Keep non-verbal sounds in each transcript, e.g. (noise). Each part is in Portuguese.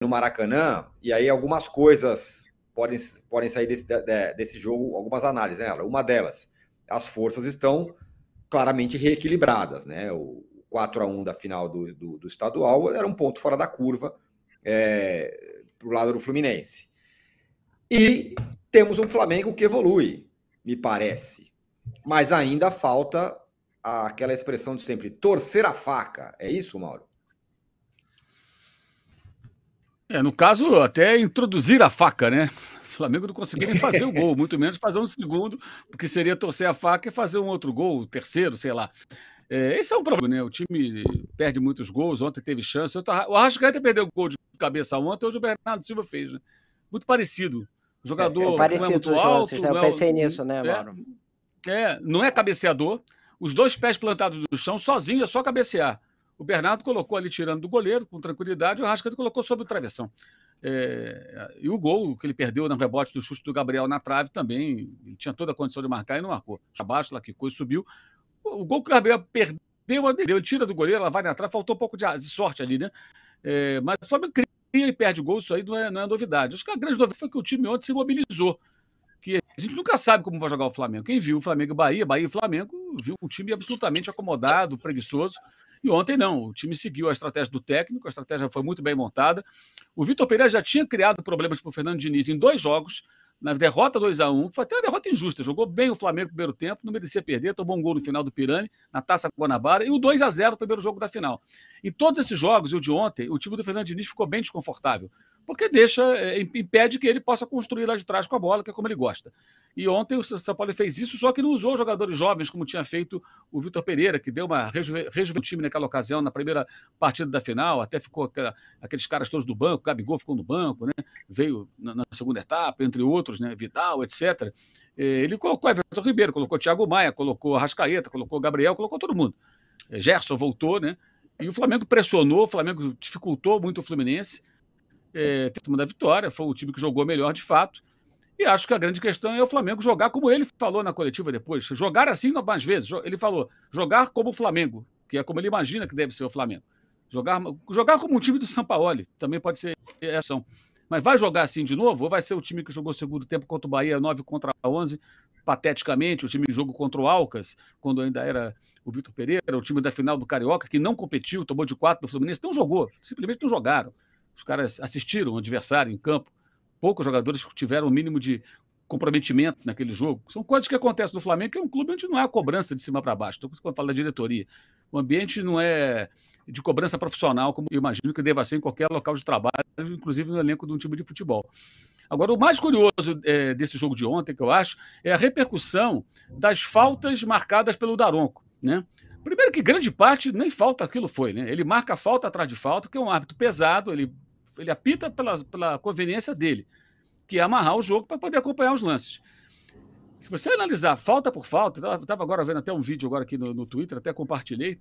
no Maracanã, e aí algumas coisas podem, podem sair desse, desse jogo, algumas análises, né? Uma delas, as forças estão claramente reequilibradas, né? O 4 a 1 da final do, do, do estadual era um ponto fora da curva é, para o lado do Fluminense. E temos um Flamengo que evolui, me parece. Mas ainda falta aquela expressão de sempre, torcer a faca. É isso, Mauro? É, no caso, até introduzir a faca, né? O Flamengo não conseguiu nem fazer o gol, muito menos fazer um segundo, porque seria torcer a faca e fazer um outro gol, o terceiro, sei lá. É, esse é um problema, né? O time perde muitos gols, ontem teve chance. Eu acho que até perdeu o gol de cabeça ontem, hoje o Bernardo Silva fez, né? Muito parecido. O jogador é, é parecido não é muito alto. né? Eu é, pensei nisso, né, é, Mauro? É, é, não é cabeceador. Os dois pés plantados no chão, sozinho, é só cabecear. O Bernardo colocou ali tirando do goleiro com tranquilidade, o Arrascaeta colocou sobre o travessão. É, e o gol que ele perdeu no rebote do chute do Gabriel na trave também, ele tinha toda a condição de marcar e não marcou. Abaixo, lá e subiu. O gol que o Gabriel perdeu, ele tira do goleiro, ela vai na trave, faltou um pouco de, sorte ali, né? É, mas só me cria e perde gol, isso aí não é, não é novidade. Acho que a grande novidade foi que o time ontem se mobilizou. Que a gente nunca sabe como vai jogar o Flamengo. Quem viu o Flamengo e Bahia, Bahia e Flamengo, viu um time absolutamente acomodado, preguiçoso. E ontem não, o time seguiu a estratégia do técnico, a estratégia foi muito bem montada. O Vitor Pereira já tinha criado problemas para o Fernando Diniz em dois jogos, na derrota 2 a 1 foi até uma derrota injusta. Jogou bem o Flamengo no primeiro tempo, não merecia perder, tomou um gol no final do Pirani, na taça Guanabara, e o 2 a 0 no primeiro jogo da final. Em todos esses jogos, e o de ontem, o time do Fernando Diniz ficou bem desconfortável porque deixa, é, é, impede que ele possa construir lá de trás com a bola, que é como ele gosta. E ontem o São Paulo fez isso, só que não usou jogadores jovens, como tinha feito o Vitor Pereira, que deu uma rejuve, o time naquela ocasião, na primeira partida da final, até ficou aquela, aqueles caras todos do banco, Gabigol ficou no banco, né? veio na, na segunda etapa, entre outros, né? Vidal, etc. É, ele colocou Everton Ribeiro, colocou Thiago Maia, colocou Rascaeta, colocou Gabriel, colocou todo mundo. Gerson voltou, né? E o Flamengo pressionou, o Flamengo dificultou muito o Fluminense é, ter da vitória, foi o time que jogou melhor de fato. E acho que a grande questão é o Flamengo jogar como ele falou na coletiva depois, jogar assim mais vezes. Ele falou, jogar como o Flamengo, que é como ele imagina que deve ser o Flamengo. Jogar, jogar como um time do Sampaoli, também pode ser ação. Mas vai jogar assim de novo? Ou vai ser o time que jogou segundo tempo contra o Bahia, 9 contra 11, pateticamente, o time de jogo contra o Alcas, quando ainda era o Vitor Pereira, o time da final do Carioca, que não competiu, tomou de 4 do Fluminense, não jogou, simplesmente não jogaram. Os caras assistiram o adversário em campo. Poucos jogadores tiveram o mínimo de comprometimento naquele jogo. São coisas que acontecem no Flamengo, que é um clube onde não há cobrança de cima para baixo. então quando falo da diretoria. O ambiente não é de cobrança profissional, como eu imagino que deva ser em qualquer local de trabalho, inclusive no elenco de um time de futebol. Agora, o mais curioso é, desse jogo de ontem, que eu acho, é a repercussão das faltas marcadas pelo Daronco. Né? Primeiro que grande parte nem falta aquilo foi, né? Ele marca falta atrás de falta, que é um árbitro pesado, ele, ele apita pela, pela conveniência dele, que é amarrar o jogo para poder acompanhar os lances. Se você analisar falta por falta, eu estava agora vendo até um vídeo agora aqui no, no Twitter, até compartilhei,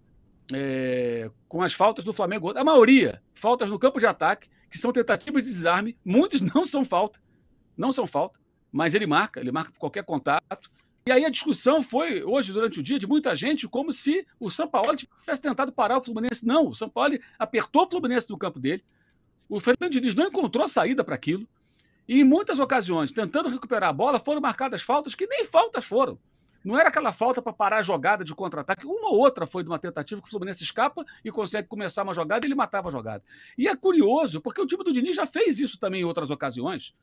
é, com as faltas do Flamengo. A maioria, faltas no campo de ataque, que são tentativas de desarme, muitos (laughs) não são falta, não são falta, mas ele marca, ele marca por qualquer contato. E aí a discussão foi, hoje, durante o dia, de muita gente, como se o São Paulo tivesse tentado parar o Fluminense. Não, o São Paulo apertou o Fluminense no campo dele. O Fernando Diniz não encontrou saída para aquilo. E em muitas ocasiões, tentando recuperar a bola, foram marcadas faltas que nem faltas foram. Não era aquela falta para parar a jogada de contra-ataque. Uma ou outra foi de uma tentativa que o Fluminense escapa e consegue começar uma jogada e ele matava a jogada. E é curioso, porque o time do Diniz já fez isso também em outras ocasiões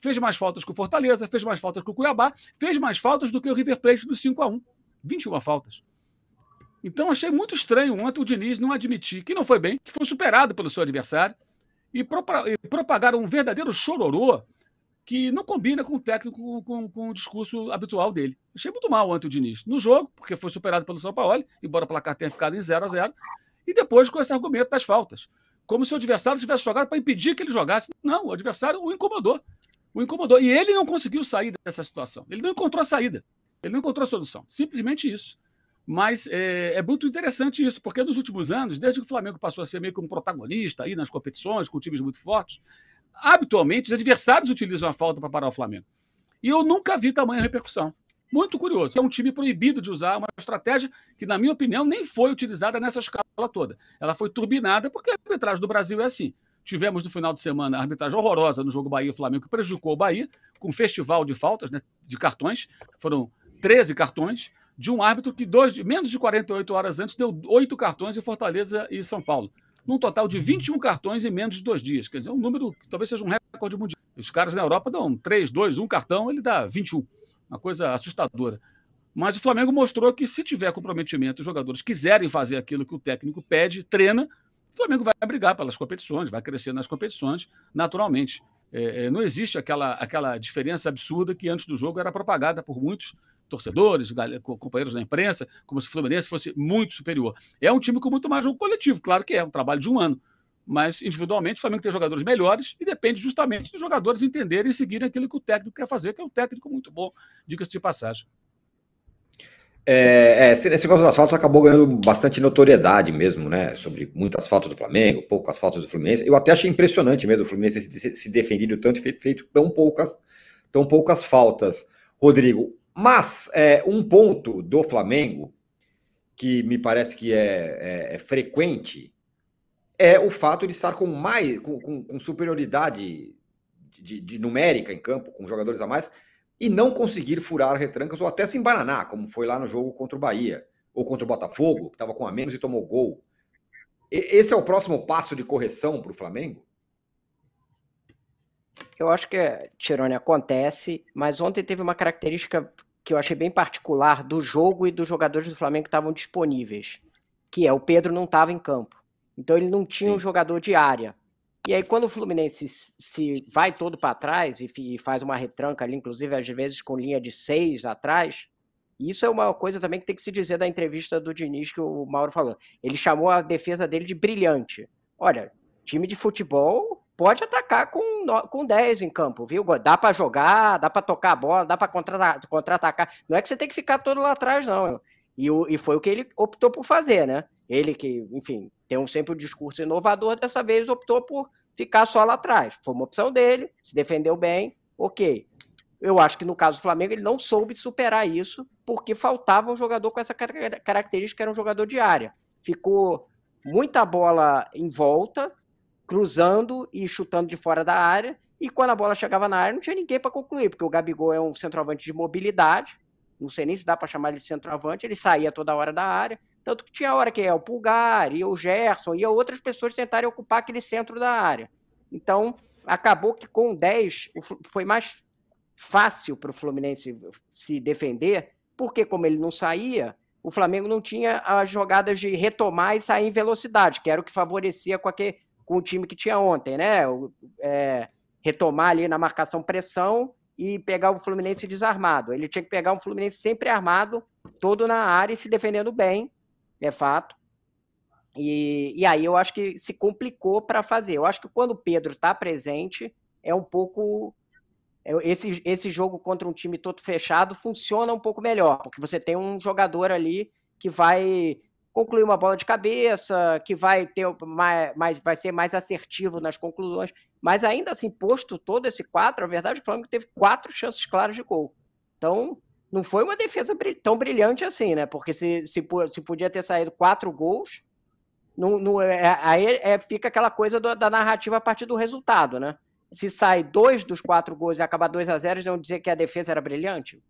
fez mais faltas que o Fortaleza, fez mais faltas que o Cuiabá, fez mais faltas do que o River Plate do 5 a 1 21 faltas. Então achei muito estranho ontem o Diniz não admitir que não foi bem, que foi superado pelo seu adversário e, propagar um verdadeiro chororô que não combina com o técnico, com, com o discurso habitual dele. Achei muito mal ontem o Diniz. No jogo, porque foi superado pelo São Paulo, embora o placar tenha ficado em 0 a 0 e depois com esse argumento das faltas. Como se o adversário tivesse jogado para impedir que ele jogasse. Não, o adversário o incomodou o incomodou. E ele não conseguiu sair dessa situação. Ele não encontrou a saída. Ele não encontrou a solução. Simplesmente isso. Mas é, é, muito interessante isso, porque nos últimos anos, desde que o Flamengo passou a ser meio que um protagonista aí nas competições, com times muito fortes, habitualmente os adversários utilizam a falta para parar o Flamengo. E eu nunca vi tamanha repercussão. Muito curioso. É um time proibido de usar uma estratégia que, na minha opinião, nem foi utilizada nessa escala toda. Ela foi turbinada porque a arbitragem do Brasil é assim. Tivemos no final de semana a arbitragem horrorosa no jogo Bahia-Flamengo, que prejudicou o Bahia, com um festival de faltas, né, de cartões. Foram 13 cartões, de um árbitro que dois, menos de 48 horas antes deu oito cartões em Fortaleza e São Paulo. Num total de 21 cartões em menos de dois dias. Quer dizer, um número que talvez seja um recorde mundial. Os caras na Europa dão 3, 2, 1 cartão, ele dá 21. Uma coisa assustadora. Mas o Flamengo mostrou que se tiver comprometimento, os jogadores quiserem fazer aquilo que o técnico pede, treina, o Flamengo vai brigar pelas competições, vai crescer nas competições naturalmente. É, é, não existe aquela, aquela diferença absurda que antes do jogo era propagada por muitos torcedores, companheiros da imprensa, como se o Fluminense fosse muito superior. É um time com muito mais jogo coletivo, claro que é, um trabalho de um ano. Mas, individualmente, o Flamengo tem jogadores melhores e depende justamente dos jogadores entenderem e seguirem aquilo que o técnico quer fazer, que é um técnico muito bom, diga-se de passagem. É, é, esse negócio das faltas acabou ganhando bastante notoriedade mesmo, né? Sobre muitas faltas do Flamengo, poucas faltas do Fluminense. Eu até achei impressionante mesmo o Fluminense se, se defendido tanto, feito, feito tão, poucas, tão poucas faltas, Rodrigo. Mas é, um ponto do Flamengo que me parece que é, é, é frequente é o fato de estar com mais com, com, com superioridade de, de numérica em campo, com jogadores a mais, e não conseguir furar retrancas ou até se embananar, como foi lá no jogo contra o Bahia ou contra o Botafogo, que estava com a menos e tomou gol. E, esse é o próximo passo de correção para o Flamengo? Eu acho que, Tirone, acontece, mas ontem teve uma característica que eu achei bem particular do jogo e dos jogadores do Flamengo que estavam disponíveis, que é o Pedro não estava em campo. Então ele não tinha Sim. um jogador de área. E aí, quando o Fluminense se vai todo para trás e faz uma retranca ali, inclusive às vezes com linha de seis atrás, isso é uma coisa também que tem que se dizer da entrevista do Diniz que o Mauro falou. Ele chamou a defesa dele de brilhante. Olha, time de futebol pode atacar com, com 10 em campo, viu? Dá para jogar, dá para tocar a bola, dá para contra-atacar. Contra não é que você tem que ficar todo lá atrás, não. E, o, e foi o que ele optou por fazer, né? Ele que, enfim, tem um, sempre o um discurso inovador, dessa vez optou por ficar só lá atrás. Foi uma opção dele, se defendeu bem, ok. Eu acho que no caso do Flamengo ele não soube superar isso, porque faltava um jogador com essa característica, era um jogador de área. Ficou muita bola em volta, cruzando e chutando de fora da área, e quando a bola chegava na área não tinha ninguém para concluir, porque o Gabigol é um centroavante de mobilidade, não sei nem se dá para chamar ele de centroavante, ele saía toda hora da área, tanto que tinha hora que é o Pulgar, e o Gerson, e outras pessoas tentarem ocupar aquele centro da área. Então, acabou que com 10 foi mais fácil para o Fluminense se defender, porque como ele não saía, o Flamengo não tinha as jogadas de retomar e sair em velocidade, que era o que favorecia com, aquele, com o time que tinha ontem, né? O, é, retomar ali na marcação pressão e pegar o Fluminense desarmado. Ele tinha que pegar um Fluminense sempre armado, todo na área e se defendendo bem, é fato. E, e aí eu acho que se complicou para fazer. Eu acho que quando o Pedro está presente, é um pouco. É, esse, esse jogo contra um time todo fechado funciona um pouco melhor, porque você tem um jogador ali que vai concluir uma bola de cabeça, que vai ter mais, mais, vai ser mais assertivo nas conclusões. Mas ainda assim, posto todo esse quadro, a verdade é que o Flamengo teve quatro chances claras de gol. Então, não foi uma defesa tão brilhante assim, né? Porque se, se, se podia ter saído quatro gols, não, não, é, é, aí é, fica aquela coisa do, da narrativa a partir do resultado, né? Se sai dois dos quatro gols e acaba 2 a 0 não dizer que a defesa era brilhante?